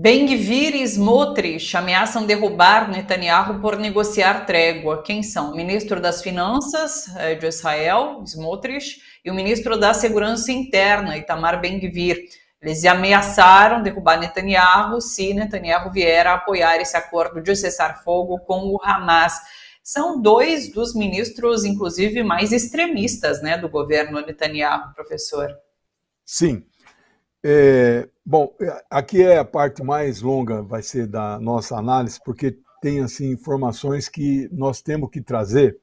Gvir e Smotrich ameaçam derrubar Netanyahu por negociar trégua. Quem são? O ministro das Finanças eh, de Israel, Smotrich, e o ministro da Segurança Interna, Itamar Gvir. Eles ameaçaram derrubar Netanyahu se Netanyahu vier a apoiar esse acordo de cessar fogo com o Hamas. São dois dos ministros, inclusive, mais extremistas né, do governo Netanyahu, professor. Sim. É, Bom, é, aqui é a parte mais longa, vai ser da nossa análise, porque tem assim informações que nós temos que trazer.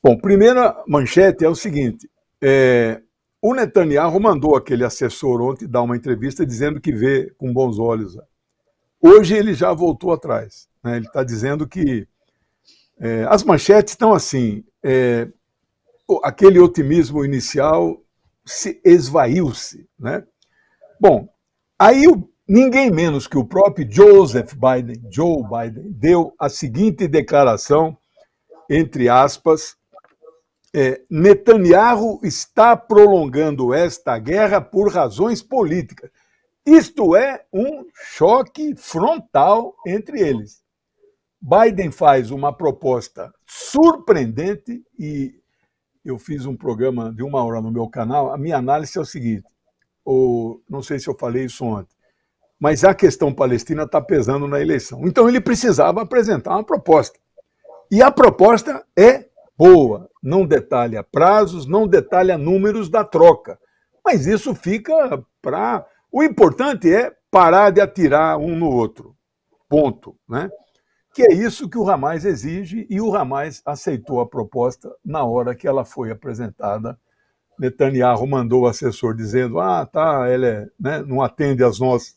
Bom, primeira manchete é o seguinte: é, o Netanyahu mandou aquele assessor ontem dar uma entrevista dizendo que vê com bons olhos. Hoje ele já voltou atrás. Né? Ele está dizendo que é, as manchetes estão assim. É, aquele otimismo inicial se esvaiu-se, né? Bom, Aí o, ninguém menos que o próprio Joseph Biden, Joe Biden, deu a seguinte declaração, entre aspas, é, Netanyahu está prolongando esta guerra por razões políticas. Isto é um choque frontal entre eles. Biden faz uma proposta surpreendente e eu fiz um programa de uma hora no meu canal. A minha análise é o seguinte: ou não sei se eu falei isso ontem, mas a questão palestina está pesando na eleição. Então ele precisava apresentar uma proposta. E a proposta é boa, não detalha prazos, não detalha números da troca. Mas isso fica para. O importante é parar de atirar um no outro. Ponto. Né? Que é isso que o Ramais exige, e o Ramais aceitou a proposta na hora que ela foi apresentada Netanyahu mandou o assessor dizendo: ah, tá, ela é, né, não atende às nossas.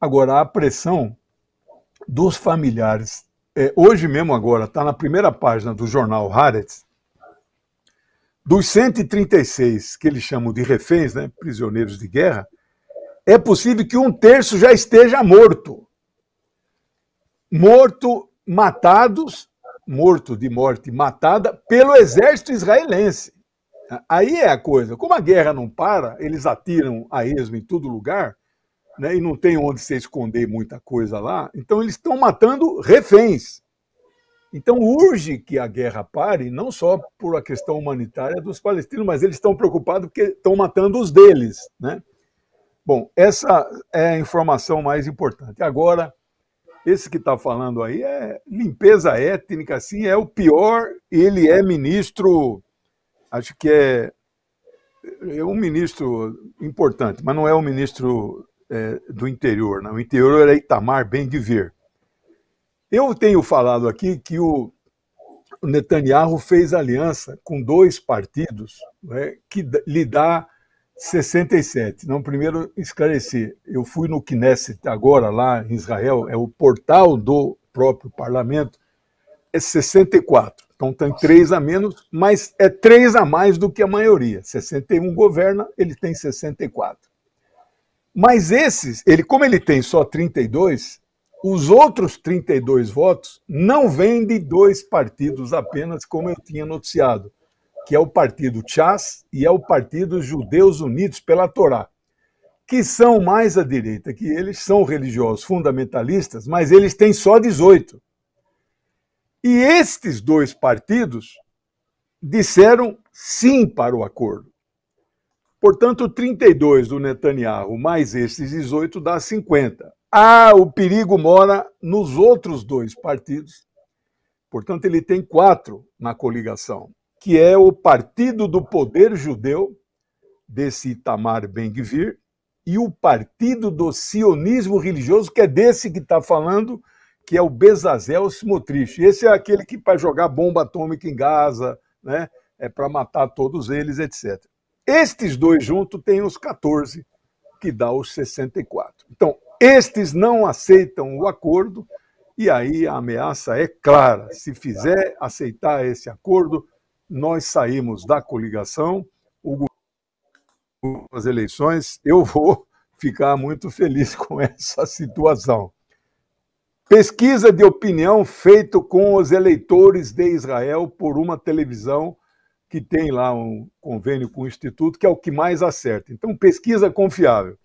Agora, a pressão dos familiares, é, hoje mesmo, agora, está na primeira página do jornal Haaretz, dos 136 que eles chamam de reféns, né, prisioneiros de guerra, é possível que um terço já esteja morto. Morto, matados, morto de morte matada pelo exército israelense. Aí é a coisa. Como a guerra não para, eles atiram a esmo em todo lugar, né, e não tem onde se esconder muita coisa lá, então eles estão matando reféns. Então urge que a guerra pare, não só por a questão humanitária dos palestinos, mas eles estão preocupados porque estão matando os deles. Né? Bom, essa é a informação mais importante. Agora, esse que está falando aí é limpeza étnica, Sim, é o pior, ele é ministro acho que é, é um ministro importante, mas não é o um ministro é, do interior. Né? O interior era Itamar bem ver. Eu tenho falado aqui que o Netanyahu fez aliança com dois partidos né, que lhe dá 67. Não, primeiro esclarecer. Eu fui no Knesset agora, lá em Israel, é o portal do próprio parlamento, é 64. Então tem três a menos, mas é três a mais do que a maioria. 61 governa, ele tem 64. Mas esses, ele como ele tem só 32, os outros 32 votos não vêm de dois partidos apenas, como eu tinha noticiado, que é o Partido Chas e é o Partido Judeus Unidos pela Torá, que são mais à direita que eles, são religiosos fundamentalistas, mas eles têm só 18. E estes dois partidos disseram sim para o acordo. Portanto, 32 do Netanyahu mais estes 18 dá 50. Ah, o perigo mora nos outros dois partidos. Portanto, ele tem quatro na coligação, que é o Partido do Poder Judeu, desse Itamar Ben-Gvir, e o Partido do Sionismo Religioso, que é desse que está falando, que é o Bezazel Simotriche. Esse é aquele que para jogar bomba atômica em Gaza, né? É para matar todos eles, etc. Estes dois juntos têm os 14, que dá os 64. Então, estes não aceitam o acordo e aí a ameaça é clara. Se fizer aceitar esse acordo, nós saímos da coligação, o as eleições, eu vou ficar muito feliz com essa situação. Pesquisa de opinião feita com os eleitores de Israel por uma televisão que tem lá um convênio com o Instituto, que é o que mais acerta. Então, pesquisa confiável.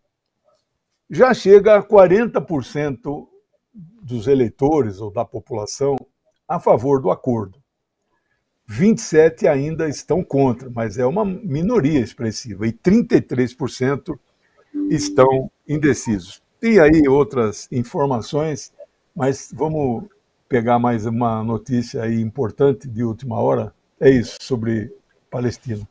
Já chega a 40% dos eleitores ou da população a favor do acordo. 27 ainda estão contra, mas é uma minoria expressiva, e 33% estão indecisos. Tem aí outras informações mas vamos pegar mais uma notícia aí importante de última hora. É isso, sobre Palestina.